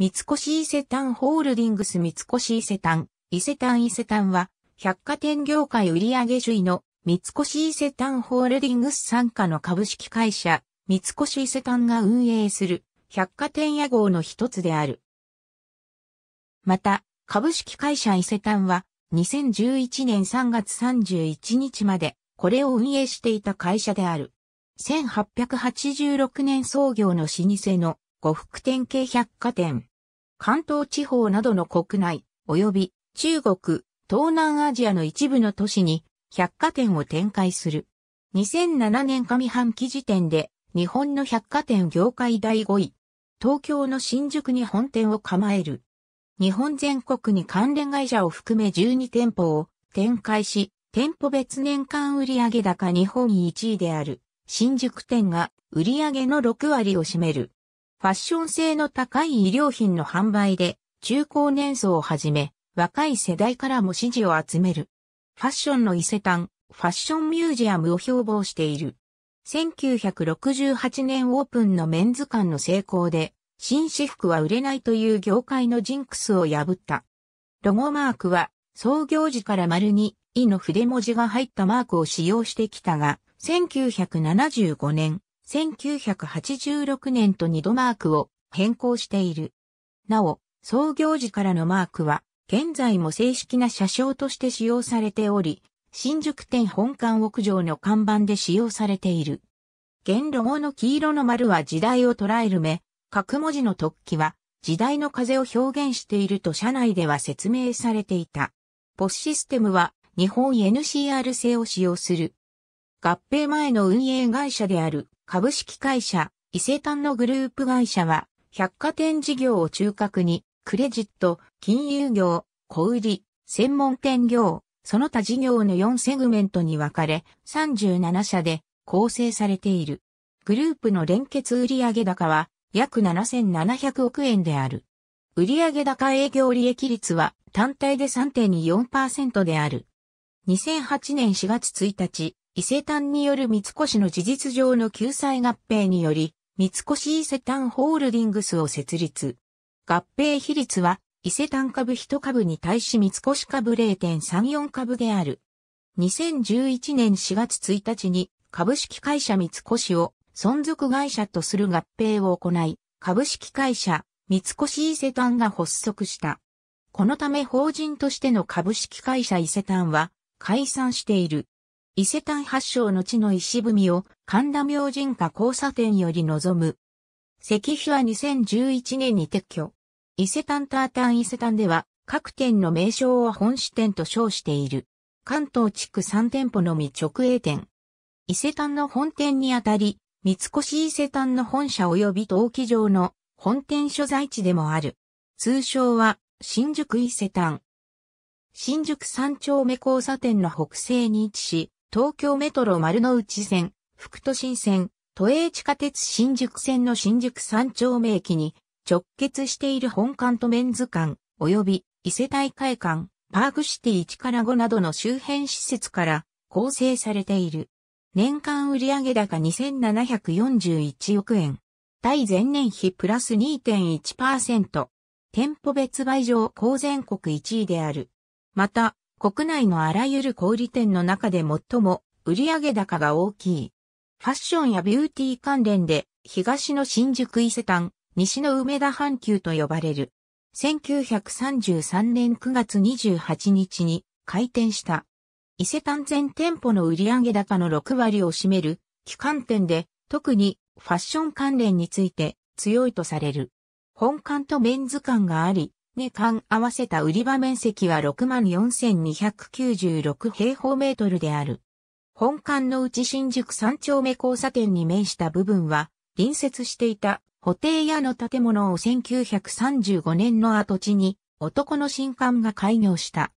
三越伊勢丹ホールディングス三越伊勢丹、伊勢丹伊勢丹は、百貨店業界売上首位の三越伊勢丹ホールディングス参加の株式会社、三越伊勢丹が運営する百貨店屋号の一つである。また、株式会社伊勢丹は、2011年3月31日まで、これを運営していた会社である。1886年創業の老舗の呉服店系百貨店。関東地方などの国内、及び中国、東南アジアの一部の都市に百貨店を展開する。2007年上半期時点で日本の百貨店業界第5位。東京の新宿に本店を構える。日本全国に関連会社を含め12店舗を展開し、店舗別年間売上高日本1位である新宿店が売上の6割を占める。ファッション性の高い衣料品の販売で、中高年層をはじめ、若い世代からも支持を集める。ファッションの伊勢丹、ファッションミュージアムを標榜している。1968年オープンのメンズ館の成功で、紳士服は売れないという業界のジンクスを破った。ロゴマークは、創業時から丸に、イの筆文字が入ったマークを使用してきたが、1975年、1986年と2度マークを変更している。なお、創業時からのマークは、現在も正式な車掌として使用されており、新宿店本館屋上の看板で使用されている。現ロゴの黄色の丸は時代を捉える目、各文字の突起は時代の風を表現していると社内では説明されていた。ポスシステムは日本 NCR 製を使用する。合併前の運営会社である株式会社、伊勢丹のグループ会社は、百貨店事業を中核に、クレジット、金融業、小売、専門店業、その他事業の4セグメントに分かれ、37社で構成されている。グループの連結売上高は約7700億円である。売上高営業利益率は単体で3.24%である。2008年4月1日、伊勢丹による三越の事実上の救済合併により、三越伊勢丹ホールディングスを設立。合併比率は、伊勢丹株1株に対し三越株0.34株である。2011年4月1日に株式会社三越を存続会社とする合併を行い、株式会社三越伊勢丹が発足した。このため法人としての株式会社伊勢丹は解散している。伊勢丹発祥の地の石踏みを神田明神下交差点より望む。石碑は2011年に撤去。伊勢丹タータン伊勢丹では各店の名称を本支店と称している。関東地区3店舗のみ直営店。伊勢丹の本店にあたり、三越伊勢丹の本社及び陶器場の本店所在地でもある。通称は新宿伊勢丹。新宿三丁目交差点の北西に位置し、東京メトロ丸の内線、福都新線、都営地下鉄新宿線の新宿三丁目駅に直結している本館とメンズ館、及び伊勢大会館、パークシティ1から5などの周辺施設から構成されている。年間売上高2741億円。対前年比プラス2.1%。店舗別売上高全国1位である。また、国内のあらゆる小売店の中で最も売上高が大きい。ファッションやビューティー関連で東の新宿伊勢丹、西の梅田阪急と呼ばれる。1933年9月28日に開店した。伊勢丹全店舗の売上高の6割を占める旗艦店で特にファッション関連について強いとされる。本館とメンズ館があり、年間合わせた売り場面積は64,296平方メートルである。本館のうち新宿三丁目交差点に面した部分は、隣接していた補定屋の建物を1935年の跡地に男の新館が開業した。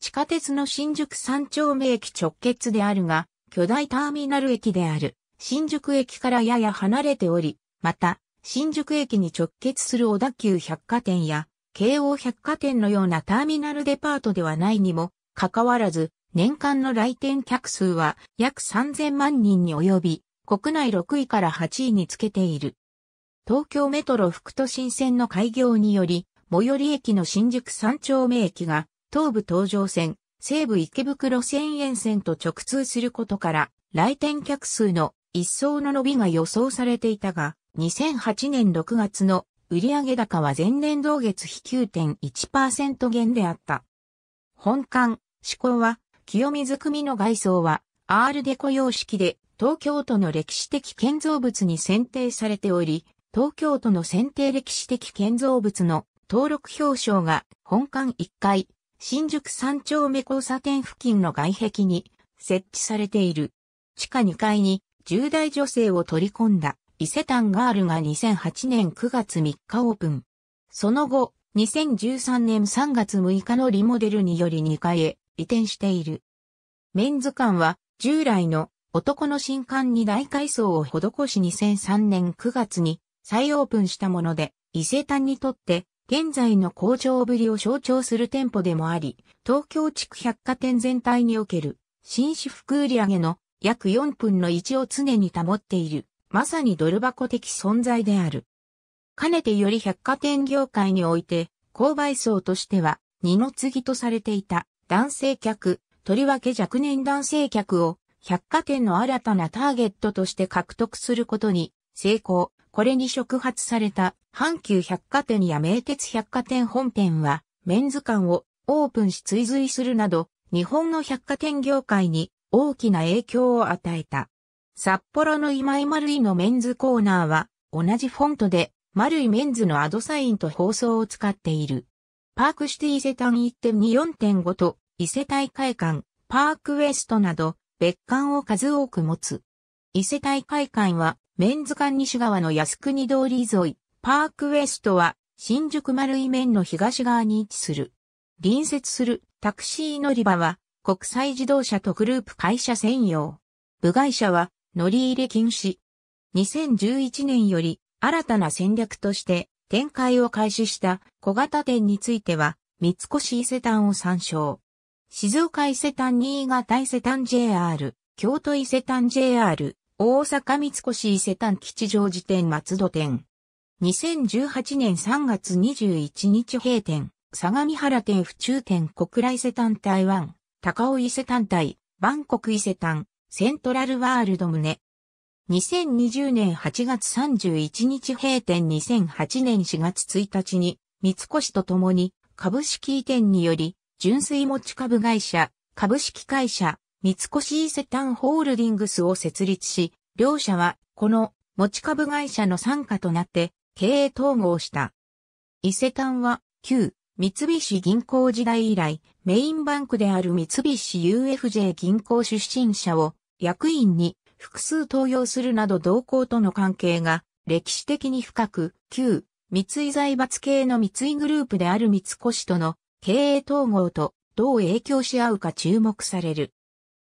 地下鉄の新宿三丁目駅直結であるが、巨大ターミナル駅である新宿駅からやや離れており、また、新宿駅に直結する小田急百貨店や京王百貨店のようなターミナルデパートではないにも、かかわらず、年間の来店客数は約3000万人に及び、国内6位から8位につけている。東京メトロ副都心線の開業により、最寄り駅の新宿三丁目駅が、東武東上線、西武池袋線沿線と直通することから、来店客数の一層の伸びが予想されていたが、2008年6月の売上高は前年同月比9.1%減であった。本館、志向は、清水組の外装は、アールデコ様式で、東京都の歴史的建造物に選定されており、東京都の選定歴史的建造物の登録表彰が本館1階、新宿三丁目交差点付近の外壁に設置されている。地下2階に10代女性を取り込んだ伊勢丹ガールが2008年9月3日オープン。その後、2013年3月6日のリモデルにより2階へ移転している。メンズ館は従来の男の新館に大改装を施し2003年9月に再オープンしたもので、伊勢丹にとって現在の工場ぶりを象徴する店舗でもあり、東京地区百貨店全体における新士服売上の約4分の1を常に保っている。まさにドル箱的存在である。かねてより百貨店業界において、購買層としては、二の次とされていた男性客、とりわけ若年男性客を百貨店の新たなターゲットとして獲得することに成功。これに触発された阪急百貨店や名鉄百貨店本店はメンズ館をオープンし追随するなど日本の百貨店業界に大きな影響を与えた。札幌の今井丸井のメンズコーナーは、同じフォントで、丸井メンズのアドサインと放送を使っている。パークシティ伊勢丹1.24.5と、伊勢大会館、パークウェストなど、別館を数多く持つ。伊勢大会館は、メンズ館西側の靖国通り沿い、パークウェストは、新宿丸井面の東側に位置する。隣接するタクシー乗り場は、国際自動車とグループ会社専用。部外者は、乗り入れ禁止。2011年より新たな戦略として展開を開始した小型店については、三越伊勢丹を参照。静岡伊勢丹新潟伊勢丹 JR、京都伊勢丹 JR、大阪三越伊勢丹吉祥寺店松戸店。2018年3月21日閉店、相模原店府中店小倉伊勢丹台湾、高尾伊勢丹台、バンコク伊勢丹、セントラルワールド胸。2020年8月31日閉店2008年4月1日に、三越と共に株式移転により、純粋持ち株会社、株式会社、三越伊勢丹ホールディングスを設立し、両社はこの持ち株会社の参加となって経営統合した。伊勢丹は旧三菱銀行時代以来メインバンクである三菱 UFJ 銀行出身者を役員に複数登用するなど同行との関係が歴史的に深く、旧三井財閥系の三井グループである三越との経営統合とどう影響し合うか注目される。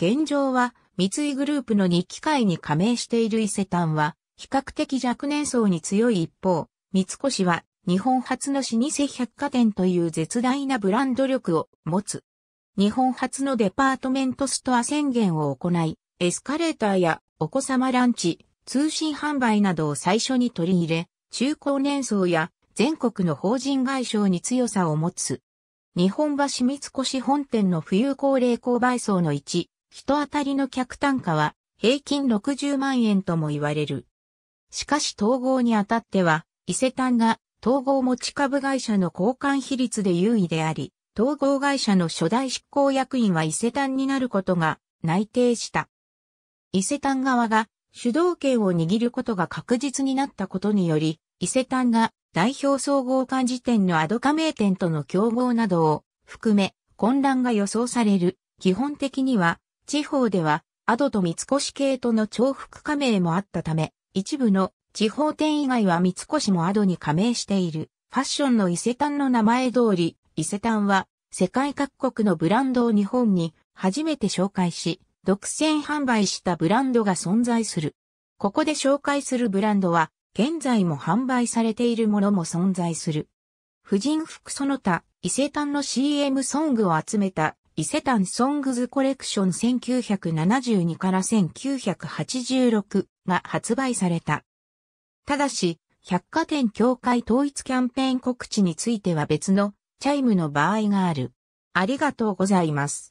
現状は三井グループの日機会に加盟している伊勢丹は比較的若年層に強い一方、三越は日本初の老舗百貨店という絶大なブランド力を持つ。日本初のデパートメントストア宣言を行い、エスカレーターやお子様ランチ、通信販売などを最初に取り入れ、中高年層や全国の法人外商に強さを持つ。日本橋三越本店の富裕高齢購買層の1、人当たりの客単価は平均60万円とも言われる。しかし統合にあたっては、伊勢丹が統合持ち株会社の交換比率で優位であり、統合会社の初代執行役員は伊勢丹になることが内定した。伊勢丹側が主導権を握ることが確実になったことにより、伊勢丹が代表総合館時点のアド加盟店との競合などを含め混乱が予想される。基本的には地方ではアドと三越系との重複加盟もあったため、一部の地方店以外は三越もアドに加盟している。ファッションの伊勢丹の名前通り、伊勢丹は世界各国のブランドを日本に初めて紹介し、独占販売したブランドが存在する。ここで紹介するブランドは、現在も販売されているものも存在する。婦人服その他、伊勢丹の CM ソングを集めた伊勢丹ソングズコレクション1972から1986が発売された。ただし、百貨店協会統一キャンペーン告知については別のチャイムの場合がある。ありがとうございます。